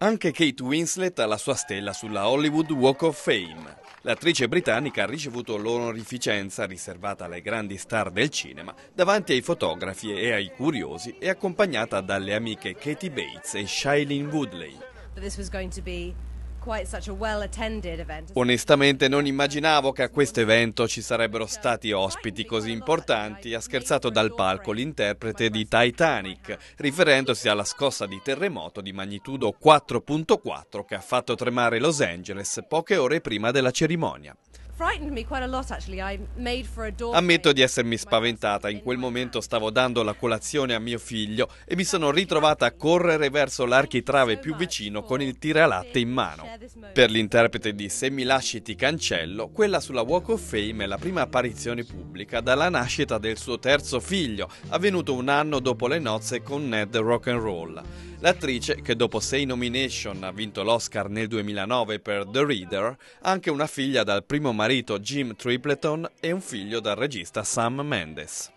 Anche Kate Winslet ha la sua stella sulla Hollywood Walk of Fame. L'attrice britannica ha ricevuto l'onorificenza riservata alle grandi star del cinema davanti ai fotografi e ai curiosi e accompagnata dalle amiche Katie Bates e Shailene Woodley. Onestamente non immaginavo che a questo evento ci sarebbero stati ospiti così importanti, ha scherzato dal palco l'interprete di Titanic, riferendosi alla scossa di terremoto di magnitudo 4.4 che ha fatto tremare Los Angeles poche ore prima della cerimonia. Ammetto di essermi spaventata, in quel momento stavo dando la colazione a mio figlio e mi sono ritrovata a correre verso l'architrave più vicino con il tiralatte in mano. Per l'interprete di Se mi lasci ti cancello, quella sulla Walk of Fame è la prima apparizione pubblica dalla nascita del suo terzo figlio, avvenuto un anno dopo le nozze con Ned Rock'n'Roll. L'attrice, che dopo sei nomination ha vinto l'Oscar nel 2009 per The Reader, ha anche una figlia dal primo marito marito Jim Tripleton e un figlio dal regista Sam Mendes.